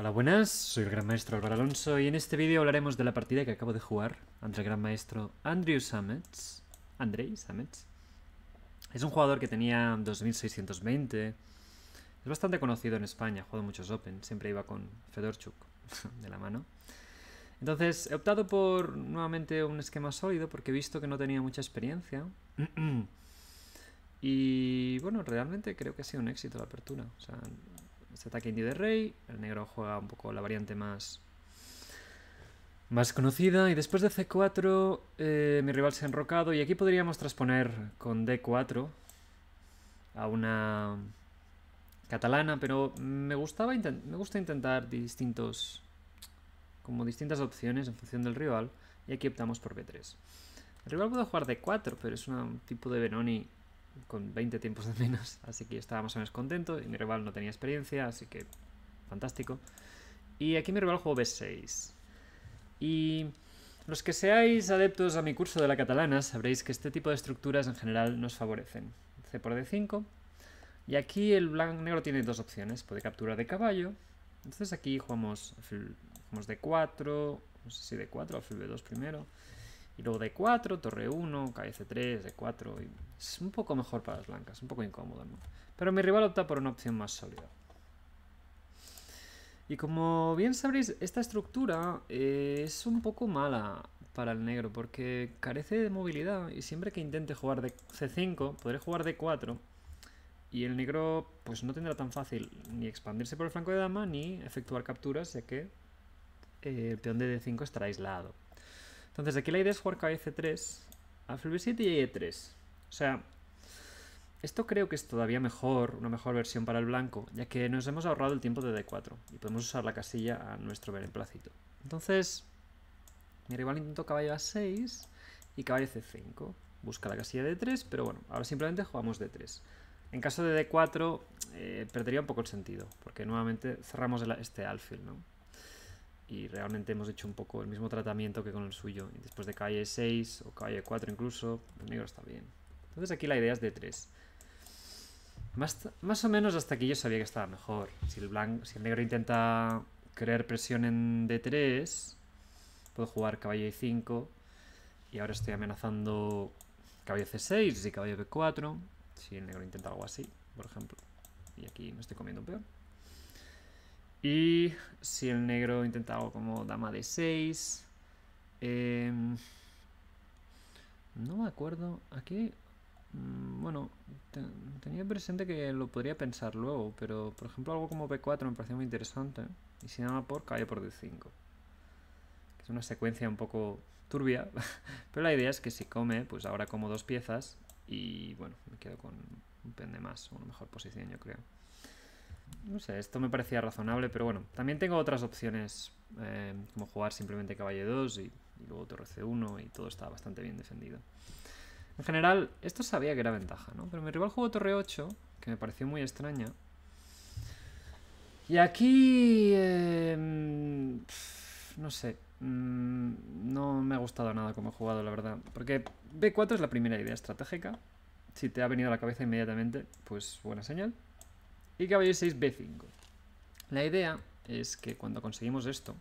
Hola, buenas, soy el Gran Maestro Álvaro Alonso y en este vídeo hablaremos de la partida que acabo de jugar ante el Gran Maestro Andrew Samets. Andrei Samets Es un jugador que tenía 2620. Es bastante conocido en España, ha jugado muchos Open, siempre iba con Fedorchuk de la mano. Entonces he optado por nuevamente un esquema sólido porque he visto que no tenía mucha experiencia. Y bueno, realmente creo que ha sido un éxito la apertura. O sea, este ataque indio de rey, el negro juega un poco la variante más, más conocida, y después de c4 eh, mi rival se ha enrocado, y aquí podríamos transponer con d4 a una catalana, pero me, gustaba me gusta intentar distintos como distintas opciones en función del rival, y aquí optamos por b3. El rival puede jugar d4, pero es un tipo de Benoni con 20 tiempos de menos, así que estábamos estaba más menos contento y mi rival no tenía experiencia, así que fantástico. Y aquí mi rival jugó B6. Y los que seáis adeptos a mi curso de la catalana sabréis que este tipo de estructuras en general nos favorecen. C por D5. Y aquí el blanco negro tiene dos opciones, puede capturar de caballo. Entonces aquí jugamos, jugamos D4, no sé si D4 o B2 primero. Y luego D4, torre 1, kc 3, D4. es un poco mejor para las blancas, un poco incómodo, Pero mi rival opta por una opción más sólida. Y como bien sabréis, esta estructura eh, es un poco mala para el negro porque carece de movilidad y siempre que intente jugar de C5, podré jugar D4 y el negro pues no tendrá tan fácil ni expandirse por el flanco de dama ni efectuar capturas ya que eh, el peón de D5 estará aislado. Entonces aquí la idea es jugar c 3 b 7 y e3. O sea, esto creo que es todavía mejor, una mejor versión para el blanco, ya que nos hemos ahorrado el tiempo de d4 y podemos usar la casilla a nuestro beneplácito. Entonces, mi rival intentó caballo a6 y caballo c5. Busca la casilla de 3 pero bueno, ahora simplemente jugamos d 3 En caso de d4, eh, perdería un poco el sentido, porque nuevamente cerramos este alfil, ¿no? y realmente hemos hecho un poco el mismo tratamiento que con el suyo. Y después de calle 6 o calle 4 incluso, el negro está bien. Entonces aquí la idea es d 3. Más, o menos hasta aquí yo sabía que estaba mejor. Si el, blanco, si el negro intenta crear presión en D3, puedo jugar caballo e 5 Y ahora estoy amenazando caballo C6 y caballo B4. Si el negro intenta algo así, por ejemplo. Y aquí me estoy comiendo un peón. Y si el negro intenta algo como dama de 6. Em, no me acuerdo. Aquí. Mm, bueno, tenía presente que lo podría pensar luego, pero por ejemplo algo como B4 me parecía muy interesante. Y si dama por, cae por D5. Es una secuencia un poco turbia, pero la idea es que si come, pues ahora como dos piezas y bueno, me quedo con un de más, una mejor posición yo creo. No sé, esto me parecía razonable, pero bueno, también tengo otras opciones, eh, como jugar simplemente caballo 2 y, luego torre C1 y todo está bastante bien defendido. En general, esto sabía que era ventaja, ¿no? Pero mi rival jugó torre 8, que me pareció muy extraña. Y aquí... Em, no sé, mm, no me ha gustado nada como he jugado, la verdad. Porque B4 es la primera idea estratégica. Si te ha venido a la cabeza inmediatamente, pues buena señal y caballo 6b5. La idea es que cuando conseguimos esto,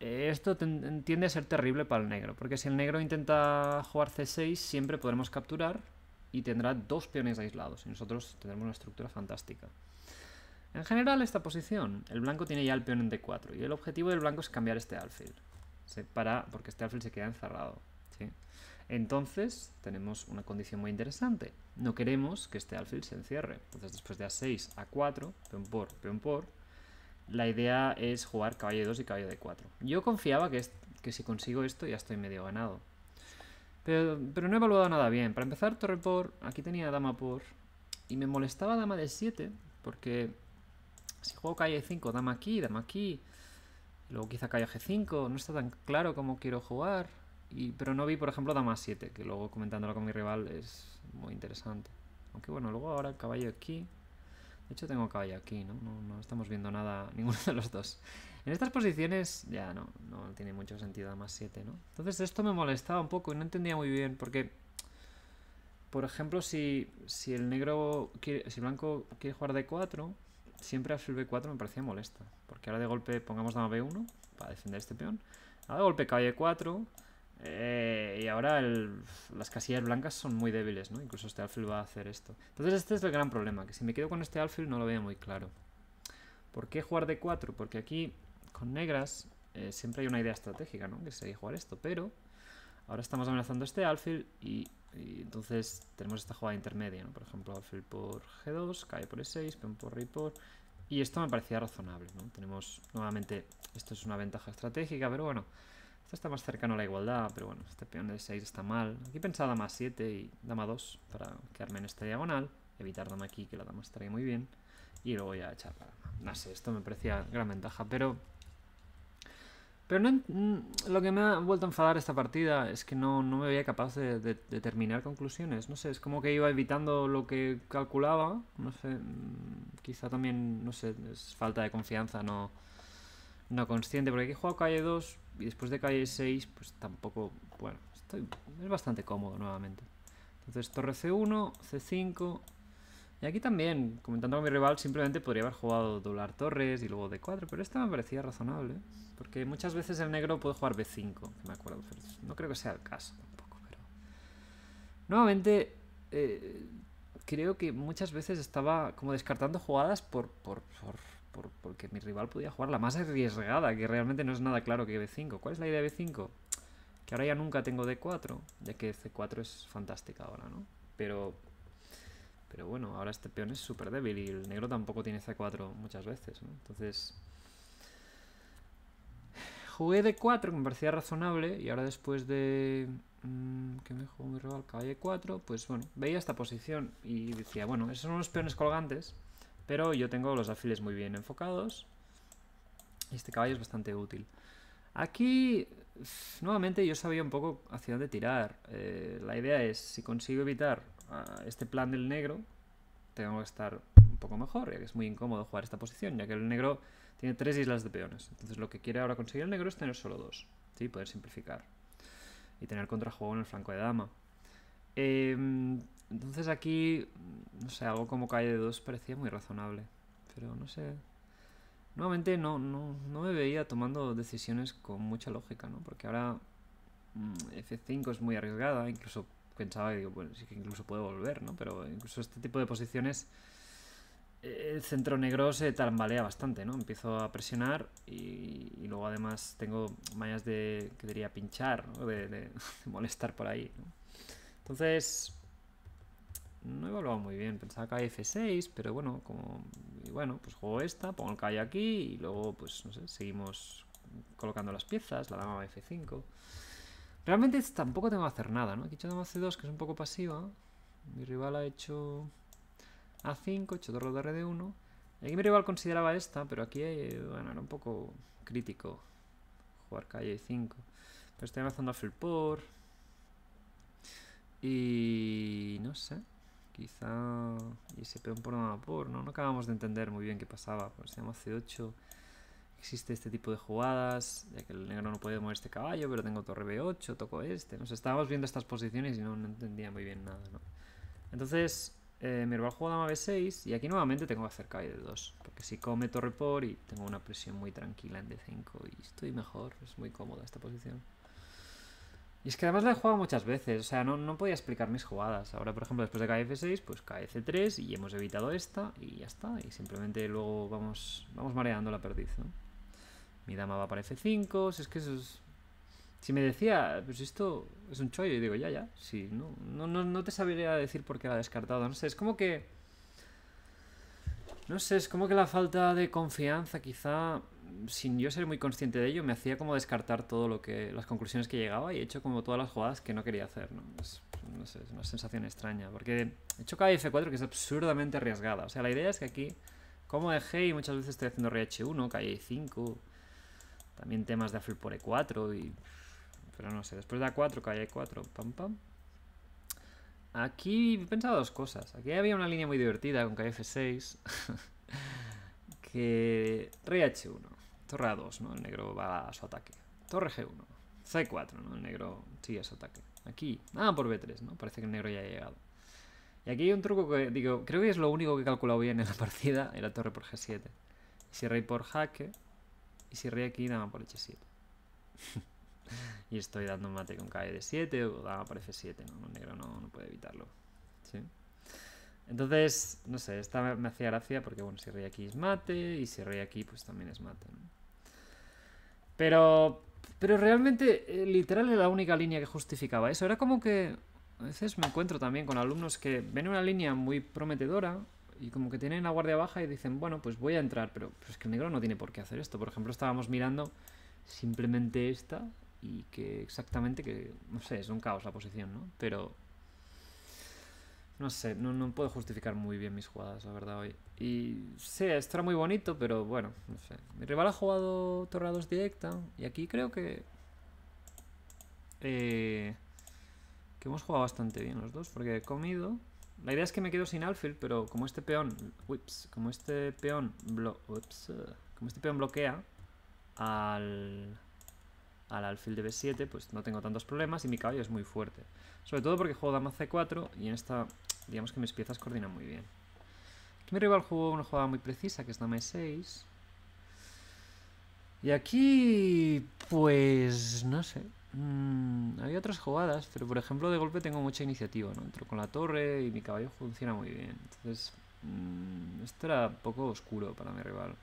esto tiende a ser terrible para el negro, porque si el negro intenta jugar c6, siempre podremos capturar y tendrá dos peones aislados, y nosotros tendremos una estructura fantástica. En general, esta posición, el blanco tiene ya el peón en d4, y el objetivo del blanco es cambiar este alfil, para, porque este alfil se queda encerrado. ¿sí? Entonces tenemos una condición muy interesante. No queremos que este alfil se encierre. Entonces después de A6, A4, peón por, peón por, la idea es jugar caballo de 2 y caballo de 4. Yo confiaba que, que, si consigo esto ya estoy medio ganado. Pero, no he evaluado nada bien. Para empezar, torre por, aquí tenía dama por, y me molestaba dama de 7, porque si juego calle 5, dama aquí, dama aquí, luego quizá calle G5, no está tan claro cómo quiero jugar pero no vi, por ejemplo, dama 7, que luego comentándolo con mi rival es muy interesante. Aunque bueno, luego ahora caballo aquí. De hecho, tengo caballo aquí, ¿no? No, estamos viendo nada, ninguno de los dos. En estas posiciones ya no, no tiene mucho sentido dama 7, ¿no? Entonces esto me molestaba un poco y no entendía muy bien porque... Por ejemplo, si, si el negro si el blanco quiere jugar d4, siempre b 4 me parecía molesto. Porque ahora de golpe pongamos dama b1 para defender este peón. Ahora de golpe caballo 4 eh, y ahora las casillas blancas son muy débiles, ¿no? Incluso este alfil va a hacer esto. Entonces este es el gran problema, que si me quedo con este alfil no lo veo muy claro. ¿Por qué jugar de 4? Porque aquí con negras eh, siempre hay una idea estratégica, ¿no? Que sería jugar esto, pero ahora estamos amenazando este alfil y, entonces tenemos esta jugada intermedia, ¿no? Por ejemplo, alfil por G2, cae por E6, peón por rey por... Y esto me parecía razonable, ¿no? Tenemos nuevamente, esto es una ventaja estratégica, pero bueno... Esto está más cercano a la igualdad, pero bueno, este peón de 6 está mal. Aquí pensaba dama 7 y dama 2 para quedarme en esta diagonal. Evitar dama aquí, que la dama estaría muy bien. Y luego a echar la No sé, esto me parecía gran ventaja, pero... Pero mm, lo que me ha vuelto a enfadar esta partida es que no, me veía capaz de, determinar conclusiones. No sé, es como que iba evitando lo que calculaba. No sé, mm, quizá también, no sé, es falta de confianza, no no consciente, porque aquí he jugado calle 2 y después de calle 6, pues tampoco, bueno, estoy, es bastante cómodo nuevamente. Entonces torre C1, C5, y aquí también, comentando con mi rival, simplemente podría haber jugado doblar torres y luego D4, pero esta me parecía razonable, porque muchas veces el negro puede jugar B5, que me acuerdo, no creo que sea el caso tampoco, pero... Nuevamente, eh, creo que muchas veces estaba como descartando jugadas por, por, por porque mi rival podía jugar la más arriesgada, que realmente no es nada claro que B5. ¿Cuál es la idea de B5? Que ahora ya nunca tengo D4, ya que C4 es fantástica ahora, ¿no? Pero, pero bueno, ahora este peón es súper débil y el negro tampoco tiene C4 muchas veces, ¿no? Entonces... Jugué D4, que me parecía razonable, y ahora después de... Mm, que me jugó mi rival? Caballo 4 pues bueno, veía esta posición y decía, bueno, esos son los peones colgantes pero yo tengo los alfiles muy bien enfocados. Y este caballo es bastante útil. Aquí, nuevamente, yo sabía un poco hacia dónde tirar. Eh, la idea es, si consigo evitar ah, este plan del negro, tengo que estar un poco mejor, ya que es muy incómodo jugar esta posición, ya que el negro tiene tres islas de peones. Entonces lo que quiere ahora conseguir el negro es tener solo dos, y poder simplificar. Y tener contrajuego en el flanco de dama. Em, entonces aquí, mm, no sé, algo como calle de 2 parecía muy razonable. Pero no sé. Nuevamente no, no, no me veía tomando decisiones con mucha lógica, ¿no? Porque ahora mm, F5 es muy arriesgada, incluso pensaba que bueno, sí que incluso puede volver, ¿no? Pero incluso este tipo de posiciones eh, el centro negro se tambalea bastante, ¿no? Empiezo a presionar y, luego además tengo mañas de, que diría, pinchar, ¿no? de, de molestar por ahí, ¿no? Entonces, no he evaluado muy bien, pensaba que F6, pero bueno, como bueno, pues juego esta, pongo el caballo aquí y luego, pues no sé, seguimos colocando las piezas, la dama F5. Realmente tampoco tengo que hacer nada, ¿no? Aquí he hecho dama C2, que es un poco pasiva. Mi rival ha hecho A5, he hecho torre de RD1. Aquí mi rival consideraba esta, pero aquí, eh, bueno, era un poco crítico jugar calle 5. Pero estoy avanzando a por Y no sé. Quizá... Y ese peón por nada por, ¿no? No acabamos de entender muy bien qué pasaba. Por se llama C8. Existe este tipo de jugadas, ya que el negro no puede mover este caballo, pero tengo torre B8, toco este. Nos estábamos viendo estas posiciones y no, entendía muy bien nada, ¿no? Entonces, eh, mi a juega dama B6 y aquí nuevamente tengo que hacer caballo de 2. Porque si come torre por y tengo una presión muy tranquila en D5 y estoy mejor, es muy cómoda esta posición es que además la he jugado muchas veces, o sea, no, podía explicar mis jugadas. Ahora, por ejemplo, después de KF6, pues KF3 y hemos evitado esta y ya está. Y simplemente luego vamos, vamos mareando la perdiz, ¿no? Mi dama va para F5, si es que eso es... Si me decía, pues esto es un chollo, y digo, ya, ya, sí, no, no, te sabría decir por qué la ha descartado. No sé, es como que... No sé, es como que la falta de confianza quizá sin yo ser muy consciente de ello, me hacía como descartar todo lo que. las conclusiones que llegaba y he hecho como todas las jugadas que no quería hacer, ¿no? Es, no sé, es una sensación extraña. Porque he hecho kf F4 que es absurdamente arriesgada. O sea, la idea es que aquí, como dejé y muchas veces estoy haciendo h 1 calle 5 e también temas de afil por E4 y. Pero no sé, después de A4, calle 4 e pam pam. Aquí he pensado dos cosas. Aquí había una línea muy divertida con kf 6 que rh 1 Torre A2, ¿no? El negro va a su ataque. Torre G1. C4, ¿no? El negro sigue a su ataque. Aquí. Ah, por B3, ¿no? Parece que el negro ya ha llegado. Y aquí hay un truco que, digo, creo que es lo único que he calculado bien en la partida. Era torre por G7. si rey por jaque. Y si rey aquí, dama por H7. y estoy dando mate con kd e de 7 o dama por F7, ¿no? El negro no, no puede evitarlo. ¿Sí? Entonces, no sé, esta me hacía gracia porque, bueno, si rey aquí es mate y si rey aquí, pues también es mate, ¿no? Pero, pero realmente, eh, literal, era la única línea que justificaba eso. Era como que a veces me encuentro también con alumnos que ven una línea muy prometedora y como que tienen la guardia baja y dicen, bueno, pues voy a entrar, pero, pero es que el negro no tiene por qué hacer esto. Por ejemplo, estábamos mirando simplemente esta y que exactamente que, no sé, es un caos la posición, ¿no? Pero no sé, no, puedo justificar muy bien mis jugadas, la verdad, hoy. Y sí, era muy bonito, pero bueno, no sé. Mi rival ha jugado torrados directa, y aquí creo que... Eh, que hemos jugado bastante bien los dos, porque he comido... La idea es que me quedo sin alfil, pero como este peón... Ups, como este peón... Blo, como este peón bloquea al al alfil de b7, pues no tengo tantos problemas y mi caballo es muy fuerte. Sobre todo porque juego dama c4 y en esta Digamos que mis piezas coordinan muy bien. Aquí mi rival jugó una jugada muy precisa, que es dama e6. Y aquí, pues, no sé. hay mm, había otras jugadas, pero por ejemplo de golpe tengo mucha iniciativa, ¿no? Entro con la torre y mi caballo funciona muy bien. Entonces, mm, esto era un poco oscuro para mi rival.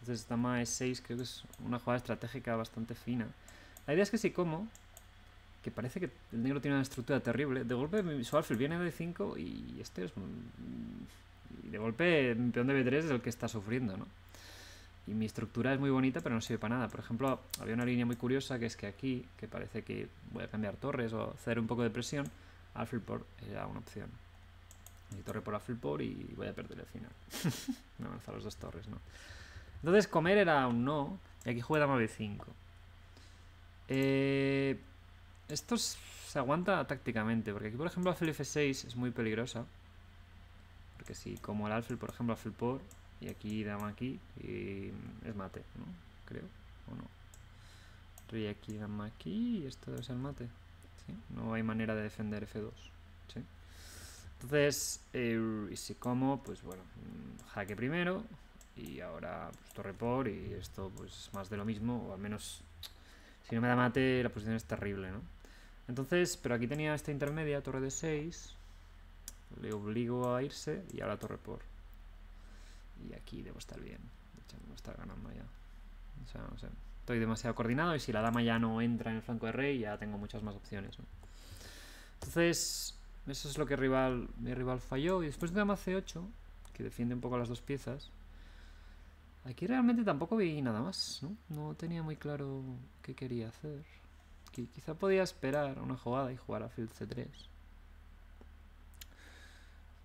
Entonces, dama e6 creo que es una jugada estratégica bastante fina. La idea es que si como, que parece que el negro tiene una estructura terrible. De golpe su alfil viene de 5 y este es... Y de golpe mi peón de B3 es el que está sufriendo, ¿no? Y mi estructura es muy bonita, pero no sirve para nada. Por ejemplo, había una línea muy curiosa que es que aquí, que parece que voy a cambiar torres o hacer un poco de presión, alfil por era una opción. Y torre por alfil por y voy a perder el final. Me avanzan los dos torres, ¿no? Entonces comer era un no, y aquí juega dama B5. Eh... Esto se aguanta tácticamente, porque aquí, por ejemplo, el f6 es muy peligrosa. Porque si como el alfil, por ejemplo, alfil por, y aquí dama aquí, y es mate, ¿no? Creo, o no. Rey aquí, dama aquí, y esto debe ser mate. No hay manera de defender f2. Entonces, eh, y si como, pues bueno, jaque primero, y ahora pues, torre por, y esto pues más de lo mismo, o al menos si no me da mate, la posición es terrible, ¿no? Entonces, pero aquí tenía esta intermedia, torre de 6. Le obligo a irse y ahora torre por. Y aquí debo estar bien. De hecho, debo estar ganando ya. O sea, Estoy demasiado coordinado y si la dama ya no entra en el flanco de rey, ya tengo muchas más opciones, ¿no? Entonces, eso es lo que rival, mi rival falló. Y después de dama C8, que defiende un poco las dos piezas, Aquí realmente tampoco vi nada más, ¿no? No tenía muy claro qué quería hacer. Quizá podía esperar una jugada y jugar a Field C3.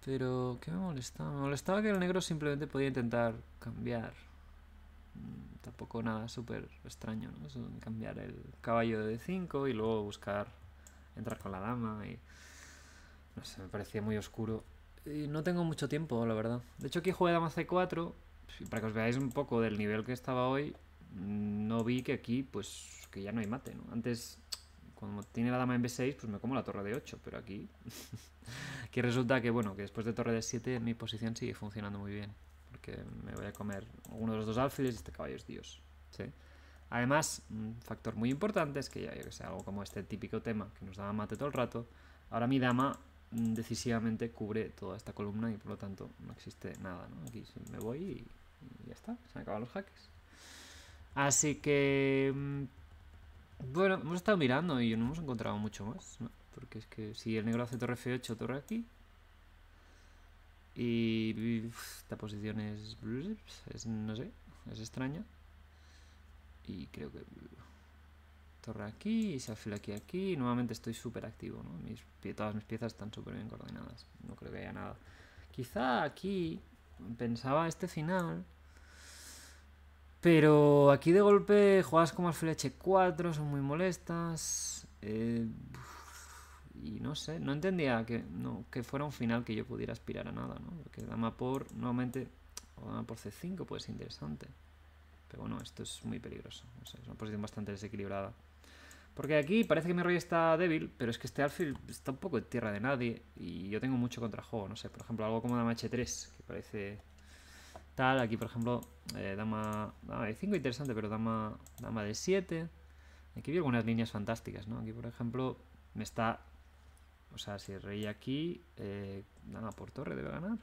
Pero, ¿qué me molestaba? Me molestaba que el negro simplemente podía intentar cambiar. Mm, tampoco nada súper extraño, ¿no? cambiar el caballo de D5 y luego buscar entrar con la dama y... No sé, me parecía muy oscuro. Y no tengo mucho tiempo, la verdad. De hecho, aquí jugué dama C4 para que os veáis un poco del nivel que estaba hoy, mm, no vi que aquí, pues, que ya no hay mate, ¿no? Antes, cuando tiene la dama en B6, pues me como la torre de 8, pero aquí... que resulta que, bueno, que después de torre de 7 mi posición sigue funcionando muy bien, porque me voy a comer uno de los dos alfiles y este caballo es dios, Además, un factor muy importante es que ya, yo que sé, algo como este típico tema que nos daba mate todo el rato, ahora mi dama Mm, decisivamente cubre toda esta columna y por lo tanto no existe nada. Aquí Aquí me voy y, ya está, se han acabado los hacks Así que... Mm, bueno, hemos estado mirando y no hemos encontrado mucho más, Porque es que si el negro hace torre F8, torre aquí. Y, y esta posición es, es, No sé, es extraña. Y creo que torre aquí, y se alfila aquí. aquí Nuevamente estoy súper activo, ¿no? Mis, todas mis piezas están súper bien coordinadas. No creo que haya nada. Quizá aquí pensaba este final. Pero aquí de golpe juegas como h 4 son muy molestas. Eh, y no sé, no entendía que, no, que fuera un final que yo pudiera aspirar a nada, ¿no? Porque dama por, nuevamente, o dama por C5 puede ser interesante. Pero bueno, esto es muy peligroso. es una posición bastante desequilibrada. Porque aquí parece que mi rey está débil, pero es que este alfil está un poco en tierra de nadie y yo tengo mucho contrajuego, no sé, por ejemplo, algo como dama h3, que parece tal, aquí por ejemplo, eh, dama, dama de 5 interesante, pero dama, dama de 7 aquí vi algunas líneas fantásticas, ¿no? Aquí por ejemplo me está, o sea, si rey aquí, eh, dama por torre debe ganar.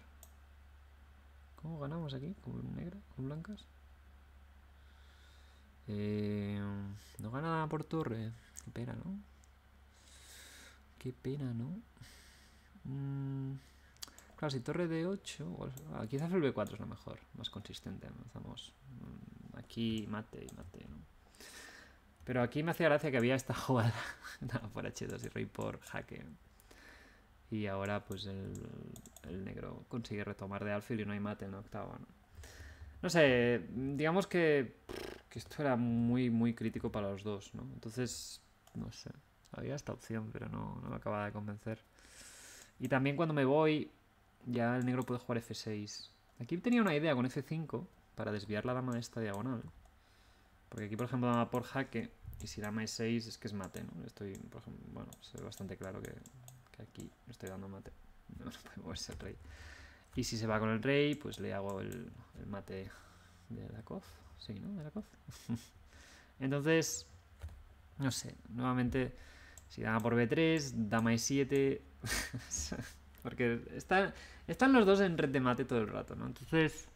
¿Cómo ganamos aquí? ¿Con negro? ¿Con blancas? Eh, no gana por torre. Qué pena, ¿no? Qué pena, ¿no? Mm, claro, si torre de 8... aquí ah, quizás el B4 es lo mejor, más consistente. avanzamos mm, aquí, mate y mate, ¿no? Pero aquí me hacía gracia que había esta jugada por H2 y rey por jaque. Y ahora pues el, negro consigue retomar de alfil y no hay mate en la octava. ¿no? sé, digamos que que esto era muy, muy crítico para los dos, ¿no? Entonces, no sé, había esta opción, pero no, me acababa de convencer. Y también cuando me voy, ya el negro puede jugar F6. Aquí tenía una idea con F5 para desviar la dama de esta diagonal. Porque aquí, por ejemplo, dama por jaque, y si dama E6 es que es mate, ¿no? Estoy, por ejemplo, bueno, se ve bastante claro que, que aquí estoy dando mate. No, puede moverse el rey. Y si se va con el rey, pues le hago el, el mate de la cof. Sí, ¿no? Entonces, no sé, nuevamente, si da por B3, dama E7, porque están, están los dos en red de mate todo el rato, ¿no? Entonces,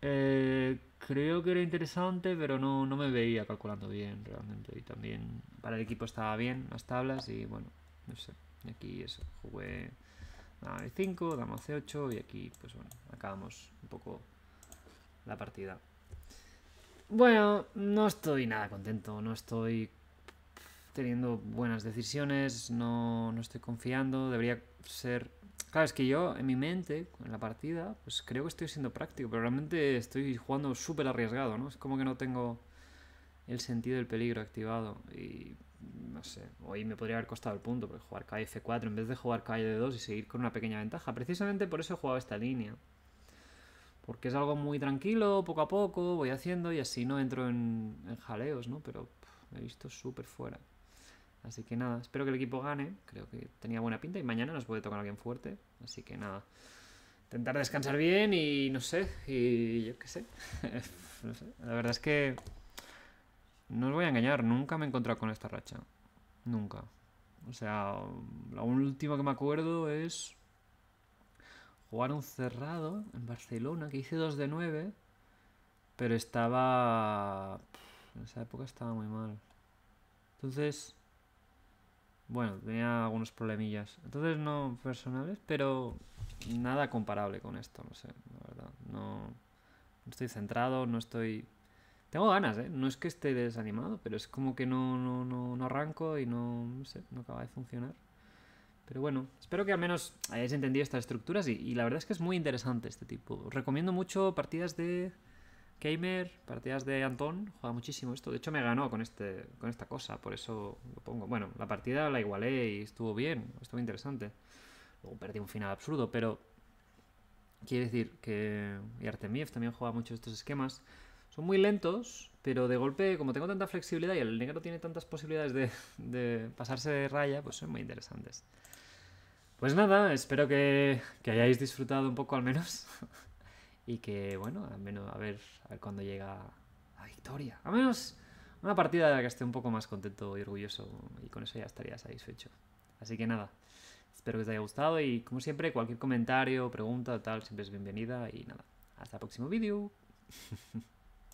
eh, creo que era interesante, pero no, no me veía calculando bien realmente. Y también para el equipo estaba bien las tablas y bueno, no sé. aquí eso, jugué dama 5 dama C8 y aquí, pues bueno, acabamos un poco la partida. Bueno, no estoy nada contento, no estoy teniendo buenas decisiones, no, estoy confiando, debería ser... Claro, es que yo en mi mente, en la partida, pues creo que estoy siendo práctico, pero realmente estoy jugando súper arriesgado, ¿no? Es como que no tengo el sentido del peligro activado y no sé, hoy me podría haber costado el punto, porque jugar calle F4 en vez de jugar calle D2 y seguir con una pequeña ventaja. Precisamente por eso he jugado esta línea. Porque es algo muy tranquilo, poco a poco, voy haciendo y así no entro en, jaleos, ¿no? Pero me he visto súper fuera. Así que nada, espero que el equipo gane. Creo que tenía buena pinta y mañana nos puede tocar alguien fuerte. Así que nada, intentar descansar bien y no sé, y yo qué sé. sé. La verdad es que no os voy a engañar, nunca me he encontrado con esta racha. Nunca. O sea, la última que me acuerdo es jugaron cerrado en Barcelona, que hice 2 de 9, pero estaba... En esa época estaba muy mal. Entonces... Bueno, tenía algunos problemillas. Entonces no personales, pero nada comparable con esto, no sé, la verdad. No, estoy centrado, no estoy... Tengo ganas, ¿eh? No es que esté desanimado, pero es como que no, no, no, no arranco y no, no sé, no acaba de funcionar. Pero bueno, espero que al menos hayáis entendido estas estructuras y, la verdad es que es muy interesante este tipo. recomiendo mucho partidas de Gamer, partidas de Antón, juega muchísimo esto. De hecho me ganó con, este, con esta cosa, por eso lo pongo. Bueno, la partida la igualé y estuvo bien, estuvo interesante. Luego perdí un final absurdo, pero quiere decir que... Y Artemiev también juega mucho estos esquemas. Son muy lentos, pero de golpe, como tengo tanta flexibilidad y el negro tiene tantas posibilidades de, de pasarse de raya, pues son muy interesantes. Pues nada, espero que, hayáis disfrutado un poco al menos. y que, bueno, al menos a ver, a ver cuándo llega la victoria. Al menos una partida de la que esté un poco más contento y orgulloso. Y con eso ya estaría satisfecho. Así que nada, espero que os haya gustado. Y como siempre, cualquier comentario, pregunta, tal, siempre es bienvenida. Y nada, hasta el próximo vídeo.